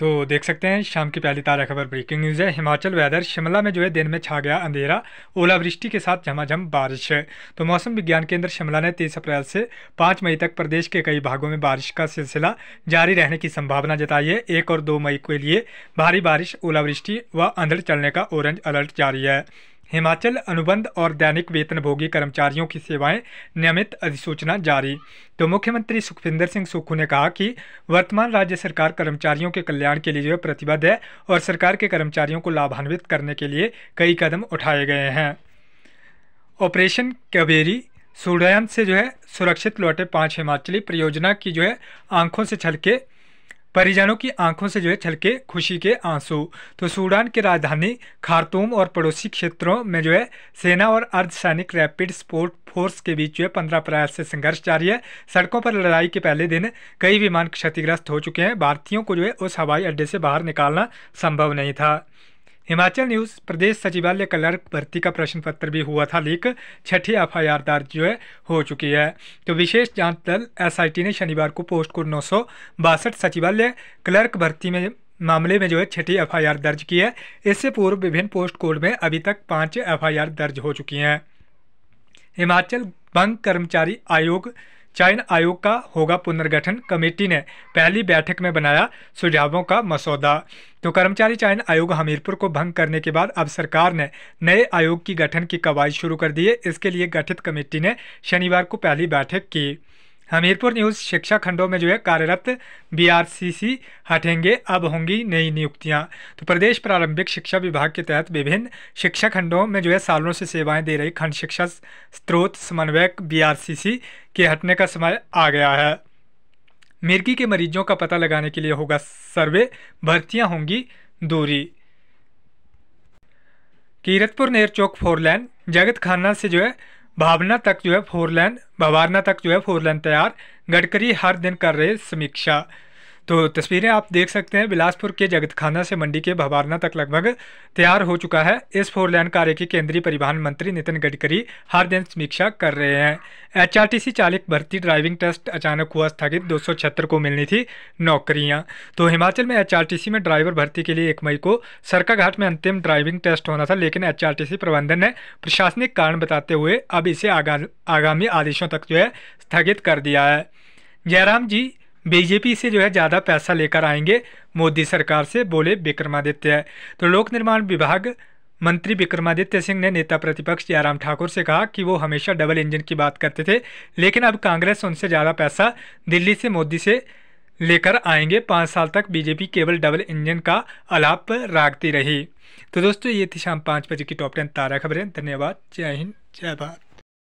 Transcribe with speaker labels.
Speaker 1: तो देख सकते हैं शाम की पहली ताज़ा खबर ब्रेकिंग न्यूज़ है हिमाचल वेदर शिमला में जो है दिन में छा गया अंधेरा ओलावृष्टि के साथ झमाझम बारिश है तो मौसम विज्ञान केंद्र शिमला ने तेईस अप्रैल से पांच मई तक प्रदेश के कई भागों में बारिश का सिलसिला जारी रहने की संभावना जताई है एक और दो मई के लिए भारी बारिश ओलावृष्टि व अंधड़ चलने का ऑरेंज अलर्ट जारी है हिमाचल अनुबंध और दैनिक वेतनभोगी कर्मचारियों की सेवाएं नियमित अधिसूचना जारी तो मुख्यमंत्री सुखविंदर सिंह सुक्खू ने कहा कि वर्तमान राज्य सरकार कर्मचारियों के कल्याण के लिए प्रतिबद्ध है और सरकार के कर्मचारियों को लाभान्वित करने के लिए कई कदम उठाए गए हैं ऑपरेशन कबेरी सूडान से जो है सुरक्षित लौटे पाँच हिमाचली परियोजना की जो है आंखों से छलके परिजनों की आंखों से जो है छलके खुशी के आंसू तो सूडान की राजधानी खारतूम और पड़ोसी क्षेत्रों में जो है सेना और अर्धसैनिक रैपिड स्पोर्ट फोर्स के बीच जो है पंद्रह अप्रैल से संघर्ष जारी है सड़कों पर लड़ाई के पहले दिन कई विमान क्षतिग्रस्त हो चुके हैं भारतीयों को जो है उस हवाई अड्डे से बाहर निकालना संभव नहीं था हिमाचल न्यूज प्रदेश सचिवालय क्लर्क भर्ती का प्रश्न पत्र भी हुआ था लीक छठी एफ आई आर दर्ज जो है हो चुकी है तो विशेष जांच दल एस आई टी ने शनिवार को पोस्ट कोड नौ सौ बासठ सचिवालय क्लर्क भर्ती में मामले में जो है छठी एफ आई आर दर्ज की है इससे पूर्व विभिन्न पोस्ट कोड में अभी तक पाँच एफ आई आर दर्ज हो चुकी हैं हिमाचल बंग कर्मचारी आयोग चयन आयोग का होगा पुनर्गठन कमेटी ने पहली बैठक में बनाया सुझावों का मसौदा तो कर्मचारी चयन आयोग हमीरपुर को भंग करने के बाद अब सरकार ने नए आयोग की गठन की कवायद शुरू कर दी है इसके लिए गठित कमेटी ने शनिवार को पहली बैठक की हमीरपुर न्यूज़ शिक्षा खंडों में जो है कार्यरत बीआरसीसी हटेंगे अब होंगी नई नियुक्तियां तो प्रदेश प्रारंभिक शिक्षा विभाग के तहत विभिन्न शिक्षा खंडों में जो है सालों से सेवाएं दे रही खंड शिक्षा स्रोत समन्वयक बीआरसीसी के हटने का समय आ गया है मिर्गी के मरीजों का पता लगाने के लिए होगा सर्वे भर्तियाँ होंगी दूरी कीरतपुर नेर चौक फोरलैन जगत खाना से जो है भावना तक जो है फोर लाइन भवारना तक जो है फोर लाइन तैयार गडकरी हर दिन कर रहे समीक्षा तो तस्वीरें आप देख सकते हैं बिलासपुर के जगतखाना से मंडी के भवारना तक लगभग तैयार हो चुका है इस फोर लेन कार्य की केंद्रीय परिवहन मंत्री नितिन गडकरी हर दिन समीक्षा कर रहे हैं सी चालक भर्ती ड्राइविंग टेस्ट अचानक हुआ स्थगित दो को मिलनी थी नौकरियां तो हिमाचल में सी में ड्राइवर भर्ती के लिए एक मई को सरकाघाट में अंतिम ड्राइविंग टेस्ट होना था लेकिन सी प्रबंधन ने प्रशासनिक कारण बताते हुए अब इसे आगा, आगामी आदेशों तक जो है स्थगित कर दिया है जयराम जी बीजेपी से जो है ज़्यादा पैसा लेकर आएंगे मोदी सरकार से बोले विक्रमादित्य तो लोक निर्माण विभाग मंत्री विक्रमादित्य सिंह ने नेता प्रतिपक्ष जयराम ठाकुर से कहा कि वो हमेशा डबल इंजन की बात करते थे लेकिन अब कांग्रेस उनसे ज़्यादा पैसा दिल्ली से मोदी से लेकर आएंगे पाँच साल तक बीजेपी केवल डबल इंजन का अलाप रागती रही तो दोस्तों ये थी शाम पाँच बजे की टॉप टेन तारा खबरें धन्यवाद जय हिंद जय भारत